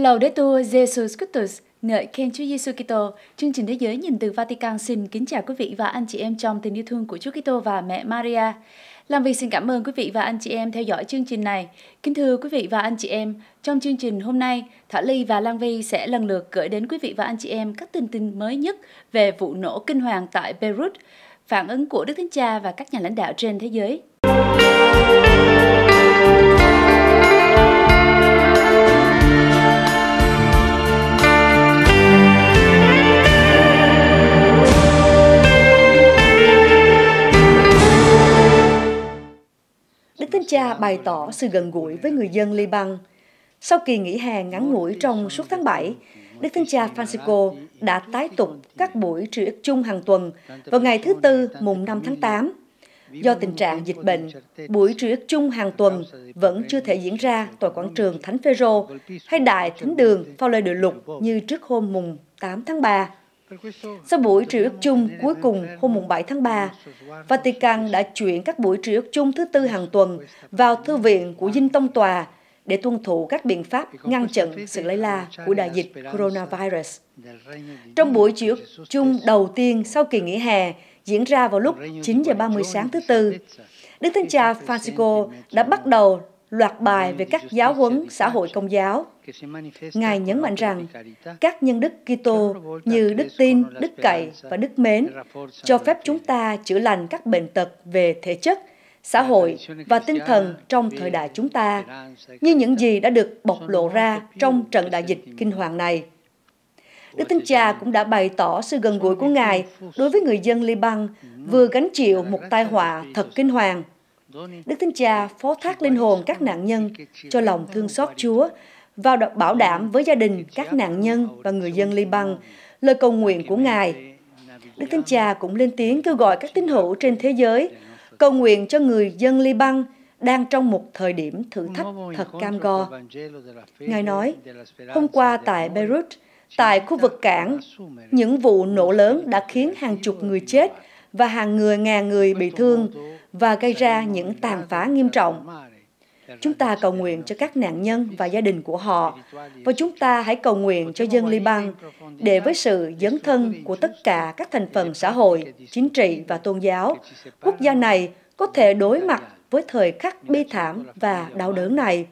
Laudetur Jesus Christus, ngợi khen Chúa Giêsu Kitô. Chương trình thế giới nhìn từ Vatican xin kính chào quý vị và anh chị em trong tình yêu thương của Chúa Kitô và mẹ Maria. Làm việc xin cảm ơn quý vị và anh chị em theo dõi chương trình này. Kính thưa quý vị và anh chị em, trong chương trình hôm nay, Thảo Ly và Lan Vi sẽ lần lượt gửi đến quý vị và anh chị em các tin tin mới nhất về vụ nổ kinh hoàng tại Beirut, phản ứng của Đức Thánh Cha và các nhà lãnh đạo trên thế giới. Đức Thánh Cha bày tỏ sự gần gũi với người dân Liban. Sau kỳ nghỉ hè ngắn ngủi trong suốt tháng 7, Đức Thánh Cha Francisco đã tái tục các buổi trừ ức chung hàng tuần vào ngày thứ Tư mùng 5 tháng 8. Do tình trạng dịch bệnh, buổi trừ ức chung hàng tuần vẫn chưa thể diễn ra tại quảng trường Thánh Phêrô hay Đại Thánh Đường Phao Lê Đội Lục như trước hôm mùng 8 tháng 3. Sau buổi triệu ước chung cuối cùng hôm 7 tháng 3, Vatican đã chuyển các buổi triệu ước chung thứ tư hàng tuần vào thư viện của Dinh Tông Tòa để tuân thủ các biện pháp ngăn chặn sự lây la của đại dịch coronavirus. Trong buổi triệu ước chung đầu tiên sau kỳ nghỉ hè diễn ra vào lúc 9 giờ 30 sáng thứ Tư, Đức Thánh Cha Francisco đã bắt đầu loạt bài về các giáo huấn xã hội công giáo. Ngài nhấn mạnh rằng các nhân đức Kitô như đức tin, đức cậy và đức mến cho phép chúng ta chữa lành các bệnh tật về thể chất, xã hội và tinh thần trong thời đại chúng ta, như những gì đã được bộc lộ ra trong trận đại dịch kinh hoàng này. Đức Thánh Cha cũng đã bày tỏ sự gần gũi của Ngài đối với người dân Liban vừa gánh chịu một tai họa thật kinh hoàng – Đức Thánh Cha phó thác linh hồn các nạn nhân cho lòng thương xót Chúa vào và bảo đảm với gia đình các nạn nhân và người dân Liban lời cầu nguyện của Ngài. Đức Thánh Cha cũng lên tiếng kêu gọi các tín hữu trên thế giới cầu nguyện cho người dân Liban đang trong một thời điểm thử thách thật cam go. Ngài nói, e hôm qua tại Beirut, tại khu vực cảng, những vụ nổ lớn đã khiến hàng chục người chết và hàng người ngàn người bị thương, và gây ra những tàn phá nghiêm trọng. Chúng ta cầu nguyện cho các nạn nhân và gia đình của họ, và chúng ta hãy cầu nguyện cho dân Liban để với sự dấn thân của tất cả các thành phần xã hội, chính trị và tôn giáo, quốc gia này có thể đối mặt với thời khắc bi thảm và đau đớn này.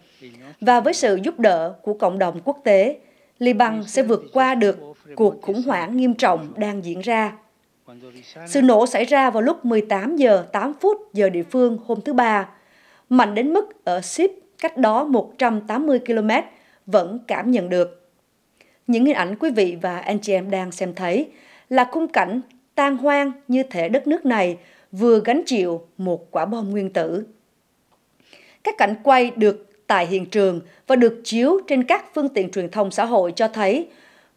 Và với sự giúp đỡ của cộng đồng quốc tế, Liban sẽ vượt qua được cuộc khủng hoảng nghiêm trọng đang diễn ra. Sự nổ xảy ra vào lúc 18 giờ 8 phút giờ địa phương hôm thứ Ba. Mạnh đến mức ở ship cách đó 180 km vẫn cảm nhận được. Những hình ảnh quý vị và anh chị em đang xem thấy là khung cảnh tan hoang như thể đất nước này vừa gánh chịu một quả bom nguyên tử. Các cảnh quay được tại hiện trường và được chiếu trên các phương tiện truyền thông xã hội cho thấy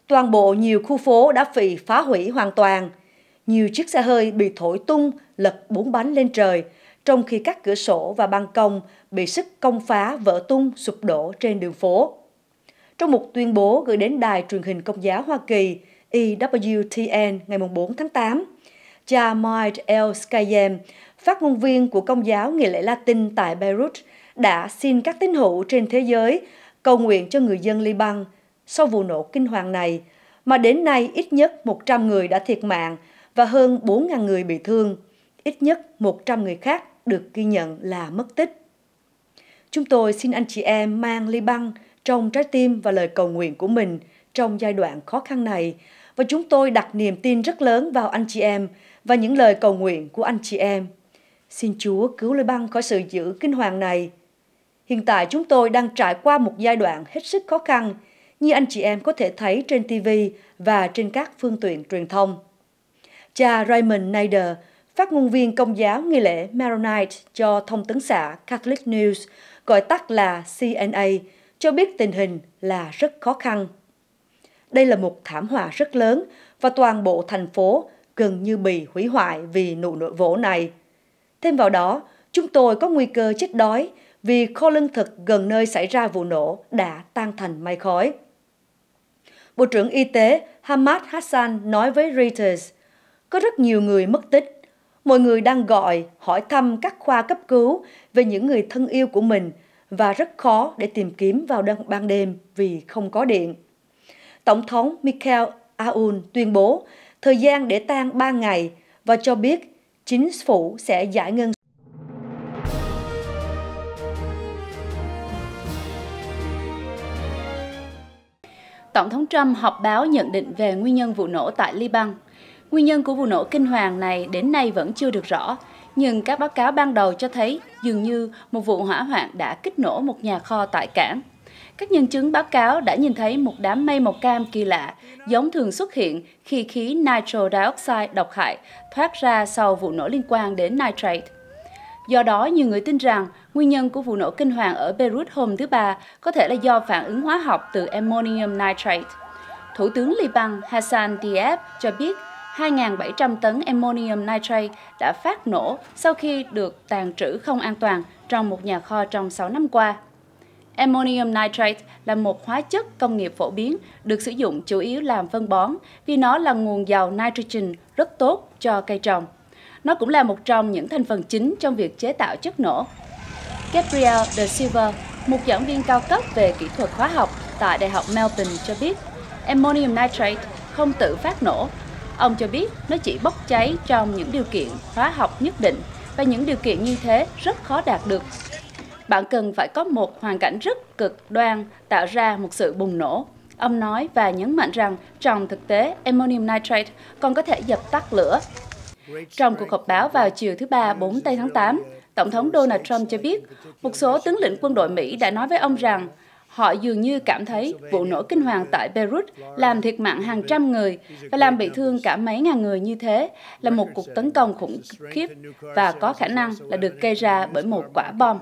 toàn bộ nhiều khu phố đã bị phá hủy hoàn toàn – nhiều chiếc xe hơi bị thổi tung, lật bốn bánh lên trời, trong khi các cửa sổ và ban công bị sức công phá vỡ tung sụp đổ trên đường phố. Trong một tuyên bố gửi đến Đài truyền hình Công giáo Hoa Kỳ EWTN ngày 4 tháng 8, cha Mike L. Skyem, phát ngôn viên của Công giáo Nghị lễ Latin tại Beirut, đã xin các tín hữu trên thế giới cầu nguyện cho người dân Liban sau vụ nổ kinh hoàng này, mà đến nay ít nhất 100 người đã thiệt mạng và hơn 4.000 người bị thương. Ít nhất 100 người khác được ghi nhận là mất tích. Chúng tôi xin anh chị em mang ly băng trong trái tim và lời cầu nguyện của mình trong giai đoạn khó khăn này và chúng tôi đặt niềm tin rất lớn vào anh chị em và những lời cầu nguyện của anh chị em. Xin Chúa cứu Lê Băng khỏi sự giữ kinh hoàng này. Hiện tại chúng tôi đang trải qua một giai đoạn hết sức khó khăn, như anh chị em có thể thấy trên TV và trên các phương tiện truyền thông. Cha Raymond Nader, phát ngôn viên công giáo nghi lễ Maronite cho thông tấn xã Catholic News, gọi tắt là CNA, cho biết tình hình là rất khó khăn. Đây là một thảm họa rất lớn và toàn bộ thành phố gần như bị hủy hoại vì nụ nội vỗ này. Thêm vào đó, chúng tôi có nguy cơ chết đói vì kho lương thực gần nơi xảy ra vụ nổ đã tan thành mây khói. Bộ trưởng Y tế Hamad Hassan nói với Reuters – có rất nhiều người mất tích. Mọi người đang gọi, hỏi thăm các khoa cấp cứu về những người thân yêu của mình và rất khó để tìm kiếm vào ban đêm vì không có điện. Tổng thống Michael Aoun tuyên bố thời gian để tang 3 ngày và cho biết chính phủ sẽ giải ngân Tổng thống Trump họp báo nhận định về nguyên nhân vụ nổ tại Liban. Nguyên nhân của vụ nổ kinh hoàng này đến nay vẫn chưa được rõ, nhưng các báo cáo ban đầu cho thấy dường như một vụ hỏa hoạn đã kích nổ một nhà kho tại cảng. Các nhân chứng báo cáo đã nhìn thấy một đám mây màu cam kỳ lạ, giống thường xuất hiện khi khí nitro dioxide độc hại thoát ra sau vụ nổ liên quan đến nitrate. Do đó, nhiều người tin rằng nguyên nhân của vụ nổ kinh hoàng ở Beirut hôm thứ Ba có thể là do phản ứng hóa học từ ammonium nitrate. Thủ tướng Liban Hassan Diab cho biết 2.700 tấn ammonium nitrate đã phát nổ sau khi được tàn trữ không an toàn trong một nhà kho trong 6 năm qua. Ammonium nitrate là một hóa chất công nghiệp phổ biến được sử dụng chủ yếu làm phân bón vì nó là nguồn giàu nitrogen rất tốt cho cây trồng. Nó cũng là một trong những thành phần chính trong việc chế tạo chất nổ. Gabriel De Silva, một giảng viên cao cấp về kỹ thuật hóa học tại Đại học Melbourne cho biết, ammonium nitrate không tự phát nổ Ông cho biết nó chỉ bốc cháy trong những điều kiện hóa học nhất định và những điều kiện như thế rất khó đạt được. Bạn cần phải có một hoàn cảnh rất cực đoan tạo ra một sự bùng nổ. Ông nói và nhấn mạnh rằng trong thực tế, ammonium nitrate còn có thể dập tắt lửa. Trong cuộc họp báo vào chiều thứ Ba 4 tây tháng 8, Tổng thống Donald Trump cho biết một số tướng lĩnh quân đội Mỹ đã nói với ông rằng Họ dường như cảm thấy vụ nổ kinh hoàng tại Beirut làm thiệt mạng hàng trăm người và làm bị thương cả mấy ngàn người như thế là một cuộc tấn công khủng khiếp và có khả năng là được gây ra bởi một quả bom.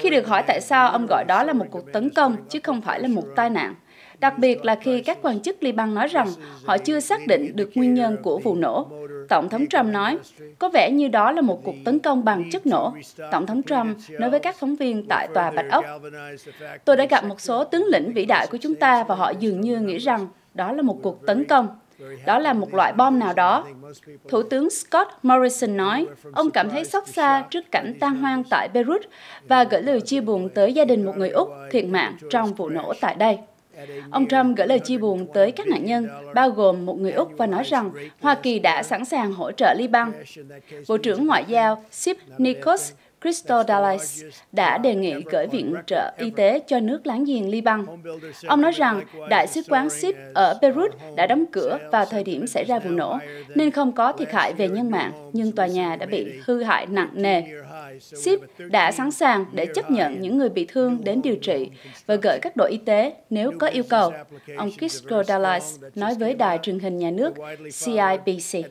Khi được hỏi tại sao ông gọi đó là một cuộc tấn công chứ không phải là một tai nạn, đặc biệt là khi các quan chức Liban nói rằng họ chưa xác định được nguyên nhân của vụ nổ. Tổng thống Trump nói, có vẻ như đó là một cuộc tấn công bằng chất nổ. Tổng thống Trump nói với các phóng viên tại Tòa Bạch Ốc, tôi đã gặp một số tướng lĩnh vĩ đại của chúng ta và họ dường như nghĩ rằng đó là một cuộc tấn công. Đó là một loại bom nào đó. Thủ tướng Scott Morrison nói, ông cảm thấy xót xa trước cảnh tan hoang tại Beirut và gửi lời chia buồn tới gia đình một người Úc thiệt mạng trong vụ nổ tại đây. Ông Trump gửi lời chia buồn tới các nạn nhân, bao gồm một người Úc và nói rằng Hoa Kỳ đã sẵn sàng hỗ trợ Liban. Bộ trưởng Ngoại giao Sip Nikos Christodoulos đã đề nghị gửi viện trợ y tế cho nước láng giềng Liban. Ông nói rằng đại sứ quán Sip ở Beirut đã đóng cửa vào thời điểm xảy ra vụ nổ, nên không có thiệt hại về nhân mạng, nhưng tòa nhà đã bị hư hại nặng nề. SIP đã sẵn sàng để chấp nhận những người bị thương đến điều trị và gửi các đội y tế nếu có yêu cầu, ông Kisco Dallas nói với đài truyền hình nhà nước CIBC.